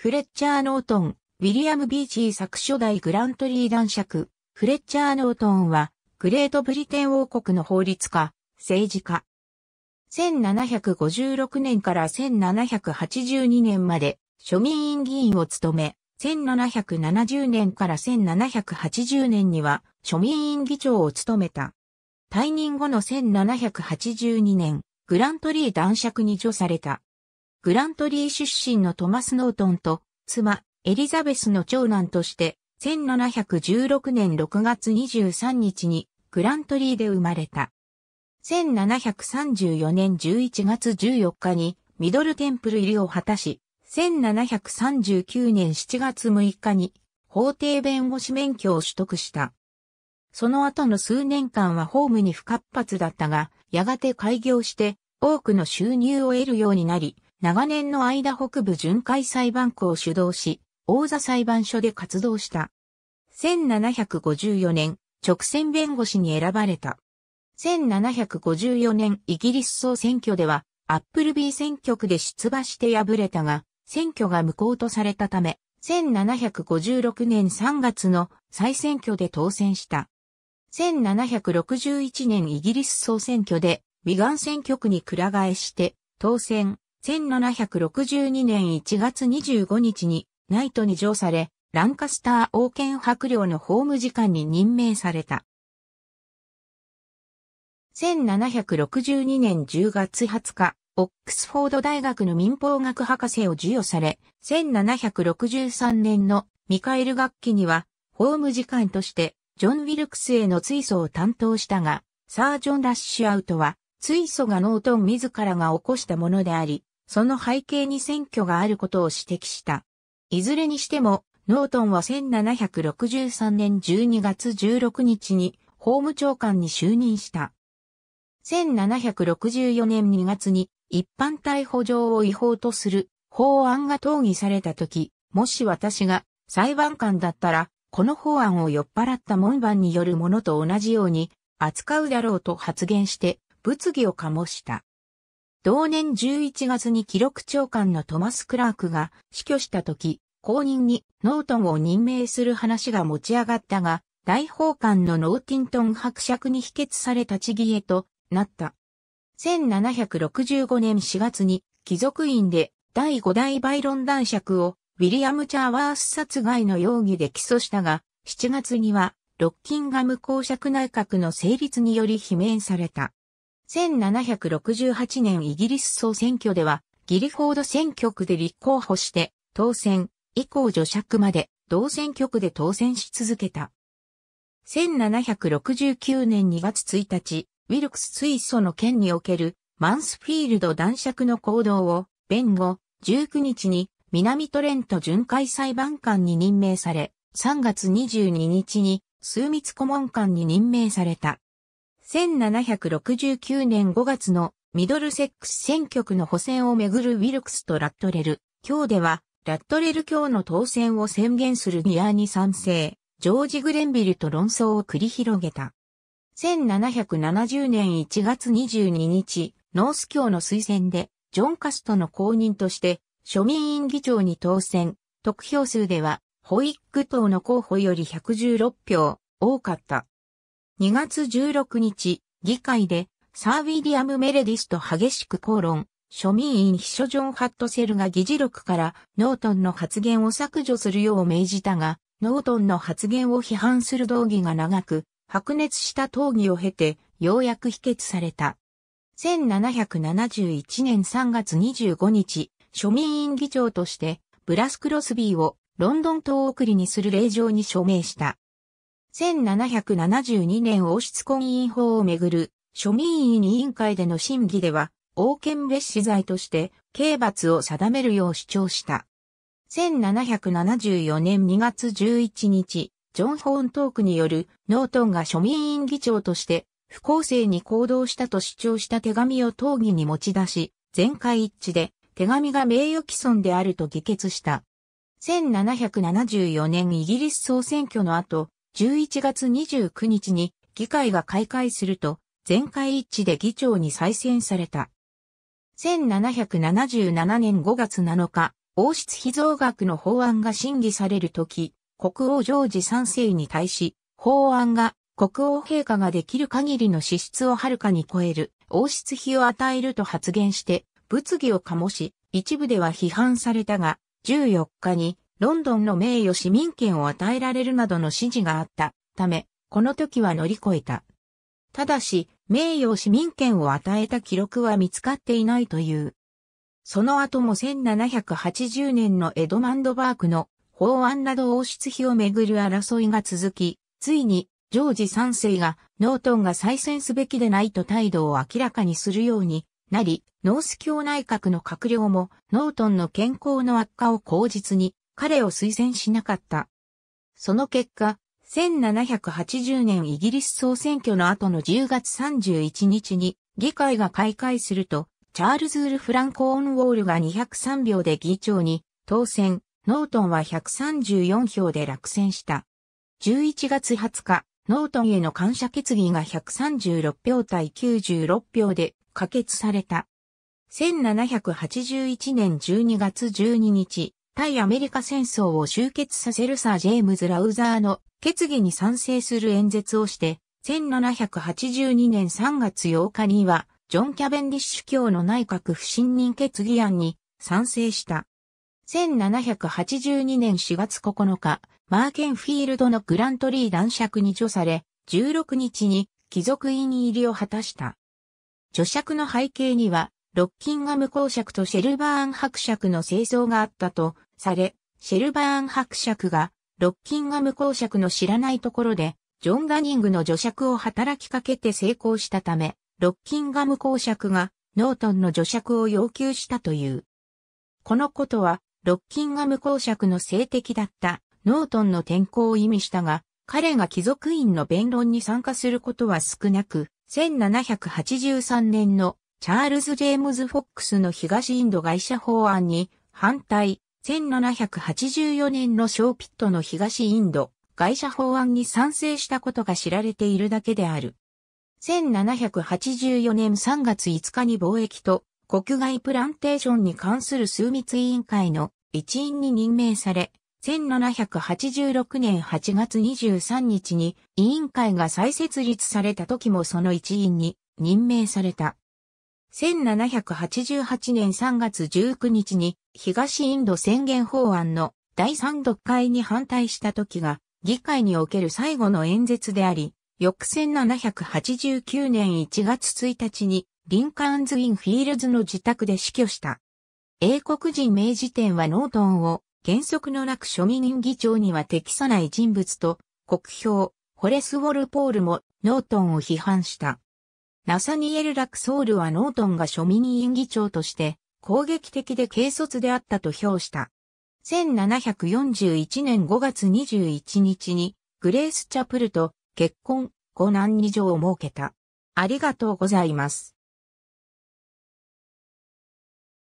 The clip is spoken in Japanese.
フレッチャー・ノートン、ウィリアム・ビーチー作初代グラントリー男爵、フレッチャー・ノートンは、グレートブリテン王国の法律家、政治家。1756年から1782年まで、庶民院議員を務め、1770年から1780年には、庶民院議長を務めた。退任後の1782年、グラントリー男爵に除された。グラントリー出身のトマス・ノートンと、妻、エリザベスの長男として、1716年6月23日にグラントリーで生まれた。1734年11月14日にミドルテンプル入りを果たし、1739年7月6日に法廷弁護士免許を取得した。その後の数年間はホームに不活発だったが、やがて開業して多くの収入を得るようになり、長年の間北部巡回裁判区を主導し、王座裁判所で活動した。1754年、直線弁護士に選ばれた。1754年イギリス総選挙では、アップルビー選挙区で出馬して敗れたが、選挙が無効とされたため、1756年3月の再選挙で当選した。1761年イギリス総選挙で、ウィガン選挙区に倉替えして、当選。1762年1月25日にナイトに上され、ランカスター王権伯領の法務次官に任命された。1762年10月20日、オックスフォード大学の民法学博士を授与され、1763年のミカエル学期には、法務次官として、ジョン・ウィルクスへの追訴を担当したが、サージョン・ラッシュアウトは、追訴がノートン自らが起こしたものであり、その背景に選挙があることを指摘した。いずれにしても、ノートンは1763年12月16日に法務長官に就任した。1764年2月に一般逮捕状を違法とする法案が討議された時、もし私が裁判官だったら、この法案を酔っ払った門番によるものと同じように扱うだろうと発言して物議を醸した。同年11月に記録長官のトマス・クラークが死去した時、後任にノートンを任命する話が持ち上がったが、大法官のノーティントン伯爵に否決された地議へとなった。1765年4月に貴族院で第5代バイロン男爵をウィリアム・チャーワース殺害の容疑で起訴したが、7月にはロッキンガム公爵内閣の成立により罷免された。1768年イギリス総選挙では、ギリフォード選挙区で立候補して当選、以降除釈まで同選挙区で当選し続けた。1769年2月1日、ウィルクス水素の件におけるマンスフィールド男爵の行動を弁護19日に南トレント巡回裁判官に任命され、3月22日に数密顧問官に任命された。1769年5月のミドルセックス選挙区の補選をめぐるウィルクスとラットレル、今日では、ラットレル卿の当選を宣言する議アに賛成、ジョージ・グレンビルと論争を繰り広げた。1770年1月22日、ノース教の推薦で、ジョン・カストの公認として、庶民院議長に当選、得票数では、ホイック党の候補より116票、多かった。2月16日、議会で、サー・ウィリアム・メレディスと激しく口論、庶民院秘書ジョン・ハットセルが議事録からノートンの発言を削除するよう命じたが、ノートンの発言を批判する動議が長く、白熱した討議を経て、ようやく否決された。1771年3月25日、庶民院議長として、ブラス・クロスビーをロンドン島送りにする令状に署名した。1772年王室婚姻法をめぐる庶民委員会での審議では、王権別死罪として刑罰を定めるよう主張した。1774年2月11日、ジョン・ホーントークによるノートンが庶民委員議長として不公正に行動したと主張した手紙を討議に持ち出し、全会一致で手紙が名誉毀損であると議決した。1774年イギリス総選挙の後、11月29日に議会が開会すると、全会一致で議長に再選された。1777年5月7日、王室秘増額の法案が審議されるとき、国王ジョージ三世に対し、法案が国王陛下ができる限りの支出をはるかに超える王室費を与えると発言して物議を醸し、一部では批判されたが、14日にロンドンの名誉市民権を与えられるなどの指示があったため、この時は乗り越えた。ただし、名誉市民権を与えた記録は見つかっていないという。その後も1780年のエドマンドバークの法案など王室費をめぐる争いが続き、ついにジョージ3世がノートンが再選すべきでないと態度を明らかにするようになり、ノース教内閣の閣僚もノートンの健康の悪化を口実に彼を推薦しなかった。その結果、1780年イギリス総選挙の後の10月31日に議会が開会すると、チャールズ・ウル・フランコ・オンウォールが203票で議長に当選、ノートンは134票で落選した。11月20日、ノートンへの感謝決議が136票対96票で可決された。1781年12月12日、対アメリカ戦争を終結させるサー・ジェームズ・ラウザーの決議に賛成する演説をして、1782年3月8日には、ジョン・キャベンディッシュ教の内閣不信任決議案に賛成した。1782年4月9日、マーケンフィールドのグラントリー男爵に助され、16日に貴族院入りを果たした。助爵の背景には、ロッキンガム公爵とシェルバーン伯爵の清掃があったとされ、シェルバーン伯爵がロッキンガム公爵の知らないところで、ジョン・ダニングの助爵を働きかけて成功したため、ロッキンガム公爵がノートンの助爵を要求したという。このことは、ロッキンガム公爵の性的だったノートンの転校を意味したが、彼が貴族院の弁論に参加することは少なく、1783年のチャールズ・ジェームズ・フォックスの東インド外車法案に反対、1784年のショーピットの東インド外車法案に賛成したことが知られているだけである。1784年3月5日に貿易と国外プランテーションに関する数密委員会の一員に任命され、1786年8月23日に委員会が再設立された時もその一員に任命された。1788年3月19日に東インド宣言法案の第3読会に反対した時が議会における最後の演説であり、翌1789年1月1日にリンカーンズ・イン・フィールズの自宅で死去した。英国人名治典はノートンを原則のなく庶民議長には適さない人物と国評、ホレス・ウォルポールもノートンを批判した。ナサニエル・ラクソールはノートンが庶民委員議長として攻撃的で軽率であったと評した。1741年5月21日にグレース・チャプルと結婚、5男2女を設けた。ありがとうございます。